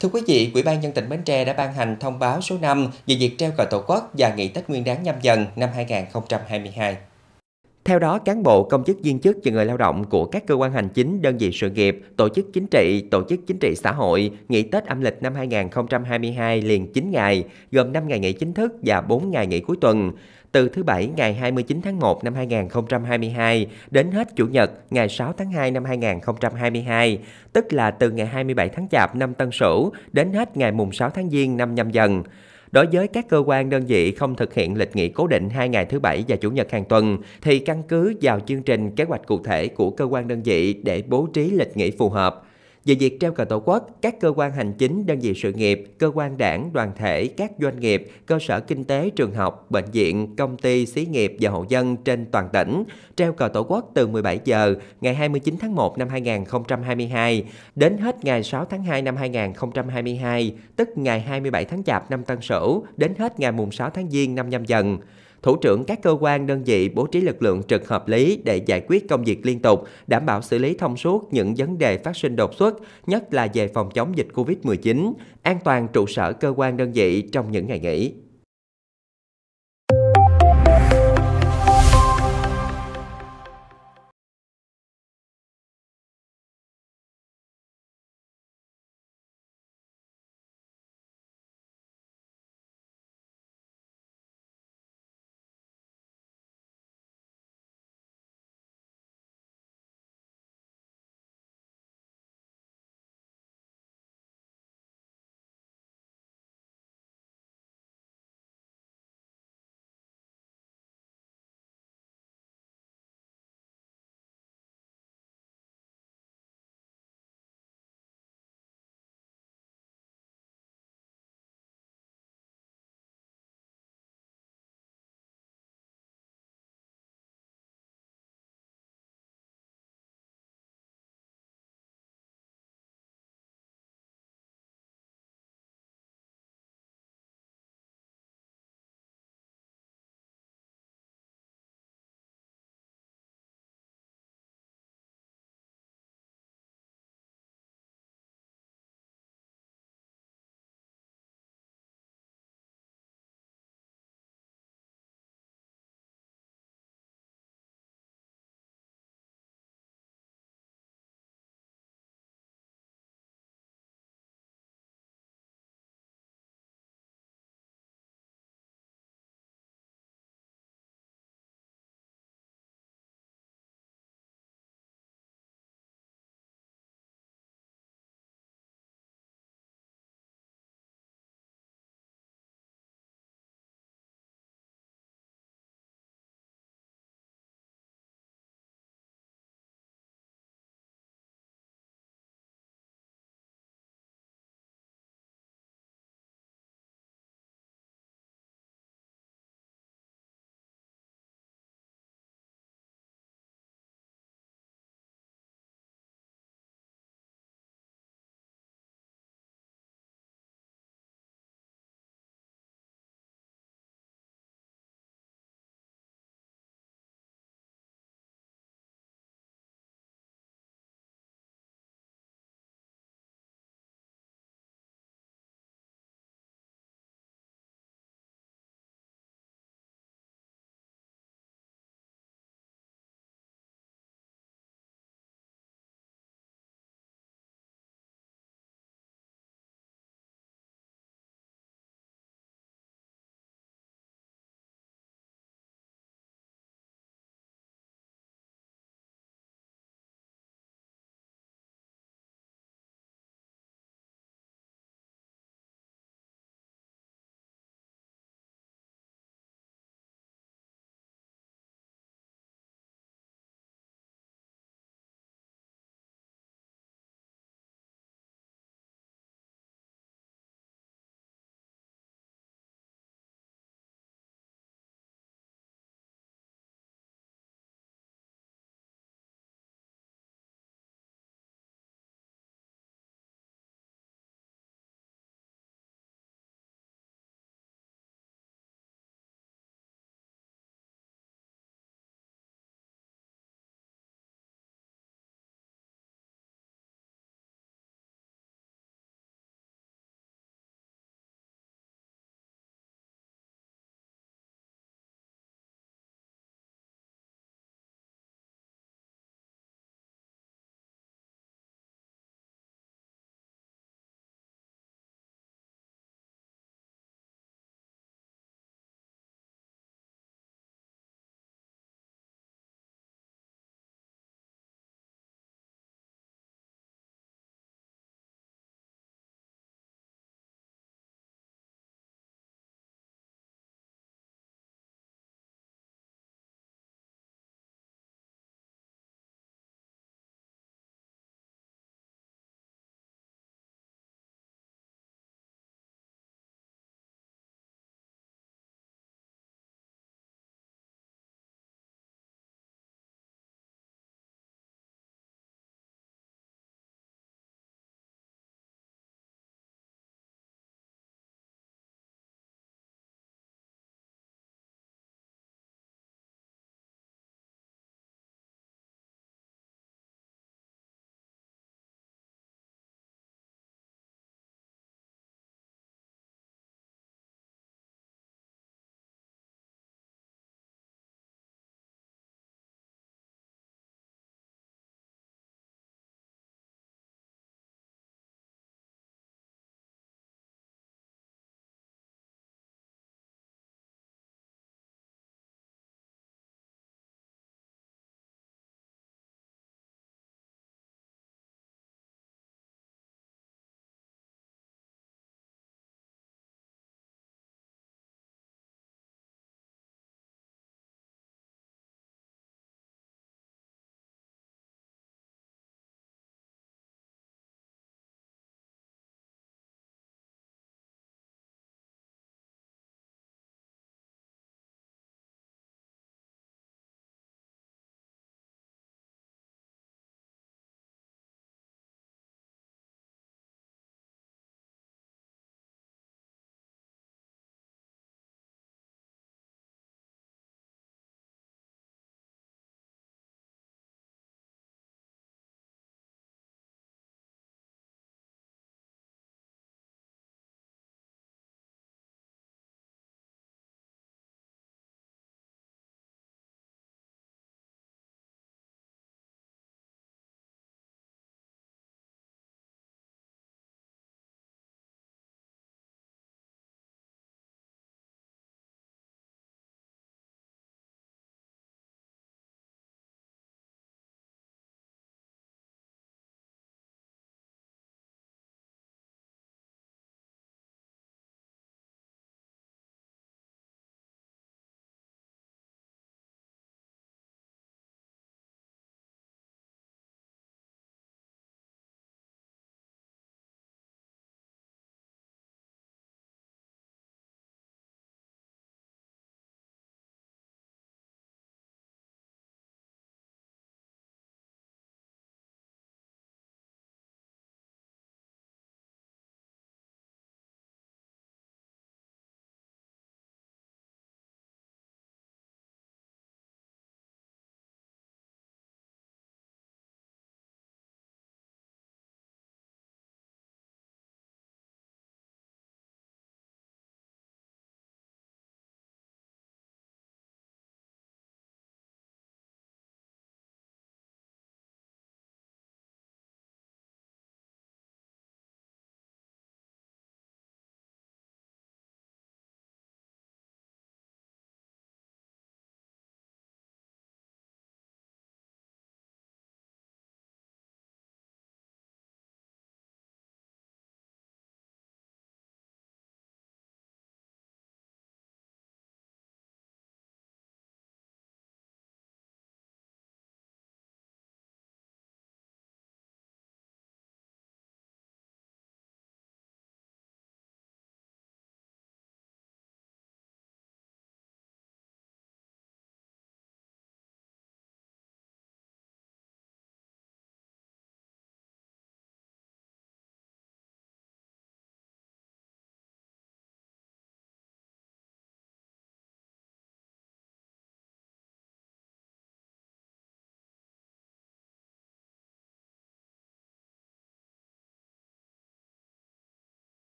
Thưa quý vị, Ủy ban nhân tỉnh Bến Tre đã ban hành thông báo số 5 về việc treo cờ Tổ quốc và nghỉ Tết Nguyên đán nhâm dần năm 2022. Theo đó, cán bộ, công chức viên chức và người lao động của các cơ quan hành chính, đơn vị sự nghiệp, tổ chức chính trị, tổ chức chính trị xã hội nghỉ Tết âm lịch năm 2022 liền 9 ngày, gồm 5 ngày nghỉ chính thức và 4 ngày nghỉ cuối tuần từ thứ Bảy ngày 29 tháng 1 năm 2022 đến hết Chủ nhật ngày 6 tháng 2 năm 2022, tức là từ ngày 27 tháng Chạp năm Tân Sửu đến hết ngày mùng 6 tháng Giêng năm Nhâm Dần. Đối với các cơ quan đơn vị không thực hiện lịch nghỉ cố định hai ngày thứ Bảy và Chủ nhật hàng tuần, thì căn cứ vào chương trình kế hoạch cụ thể của cơ quan đơn vị để bố trí lịch nghỉ phù hợp. Về việc treo cờ Tổ quốc, các cơ quan hành chính, đơn vị sự nghiệp, cơ quan đảng, đoàn thể, các doanh nghiệp, cơ sở kinh tế, trường học, bệnh viện, công ty, xí nghiệp và hộ dân trên toàn tỉnh treo cờ Tổ quốc từ 17 giờ ngày 29 tháng 1 năm 2022 đến hết ngày 6 tháng 2 năm 2022, tức ngày 27 tháng Chạp năm Tân Sửu đến hết ngày mùng 6 tháng Giêng năm Nhâm Dần thủ trưởng các cơ quan đơn vị bố trí lực lượng trực hợp lý để giải quyết công việc liên tục, đảm bảo xử lý thông suốt những vấn đề phát sinh đột xuất, nhất là về phòng chống dịch COVID-19, an toàn trụ sở cơ quan đơn vị trong những ngày nghỉ.